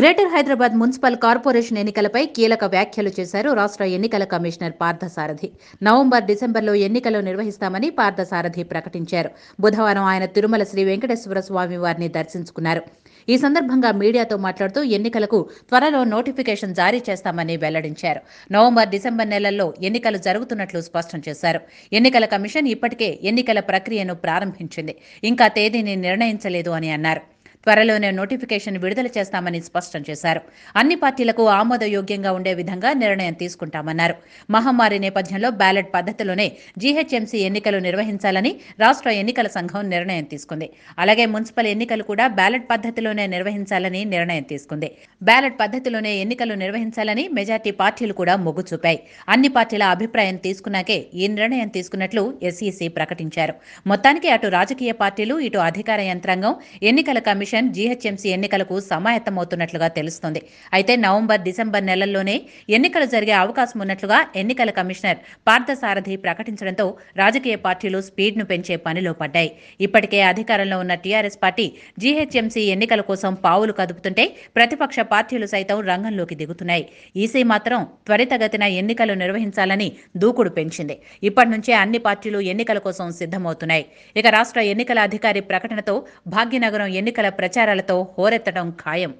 greater Hyderabad municipal corporation ఎన్నికలపై కీలక వ్యాఖ్యలు చేశారు రాష్ట్ర ఎన్నికల కమిషనర్ పార్థసారథి నవంబర్ డిసెంబర్లో ఎన్నికలు నిర్వహిస్తామని పార్థసారథి ప్రకటించారు బుధవారం ఆయన తిరుమల శ్రీ వెంకటేశ్వర స్వామి వారిని దర్శించుకున్నారు ఈ సందర్భంగా మీడియాతో మాట్లాడుతూ ఎన్నికలకు త్వరలో నోటిఫికేషన్ జారీ చేస్తామని వెల్లడించారు నవంబర్ డిసెంబర్ నెలల్లో ఎన్నికలు జరుగుతున్నట్లు స్పష్టం చేశారు ఎన్నికల కమిషన్ ఇప్పటికే ఎన్నికల ప్రక్రియను ప్రారంభించింది ఇంకా తేదీని నిర్ణయించలేదు అని అన్నారు త్వరలోనే నోటిఫికేషన్ విడుదల చేస్తామని స్పష్టం చేశారు అన్ని పార్టీలకు ఆమోదయోగ్యంగా ఉండే విధంగా నిర్ణయం తీసుకుంటామన్నారు మహమ్మారి నేపథ్యంలో బ్యాలెట్ పద్ధతిలోనే జీహెచ్ఎంసీ ఎన్నికలు నిర్వహించాలని రాష్ట్ర ఎన్నికల సంఘం నిర్ణయం తీసుకుంది అలాగే మున్సిపల్ ఎన్నికలు కూడా బ్యాలెట్ పద్ధతిలోనే నిర్వహించాలని నిర్ణయం తీసుకుంది బ్యాలెట్ పద్ధతిలోనే ఎన్నికలు నిర్వహించాలని మెజార్టీ పార్టీలు కూడా మొగ్గు చూపాయి అన్ని పార్టీల అభిప్రాయం తీసుకున్నాకే ఈ నిర్ణయం తీసుకున్నట్లు ఎస్ఈసీ ప్రకటించారు మొత్తానికి అటు రాజకీయ పార్టీలు ఇటు అధికార యంత్రాంగం ఎన్నికల కమిషన్ కమిషన్ జీహెచ్ఎంసీ ఎన్నికలకు సమాయత్తమవుతున్నట్లుగా తెలుస్తోంది అయితే నవంబర్ డిసెంబర్ నెలల్లోనే ఎన్నికలు జరిగే అవకాశం ఉన్నట్లుగా ఎన్నికల కమిషనర్ పార్థసారథి ప్రకటించడంతో రాజకీయ పార్టీలు స్పీడ్ను పెంచే పనిలో పడ్డాయి ఇప్పటికే అధికారంలో ఉన్న టీఆర్ఎస్ పార్టీ జీహెచ్ఎంసీ ఎన్నికల కోసం పావులు కదుపుతుంటే ప్రతిపక్ష పార్టీలు సైతం రంగంలోకి దిగుతున్నాయి ఈసీ మాత్రం త్వరితగతిన ఎన్నికలు నిర్వహించాలని దూకుడు పెంచింది ఇప్పటి నుంచే అన్ని పార్టీలు ఎన్నికల కోసం సిద్ధమవుతున్నాయి ఇక రాష్ట్ర ఎన్నికల అధికారి ప్రకటనతో భాగ్యనగరం ఎన్నికల ప్రచారాలతో హోరెత్తడం ఖాయం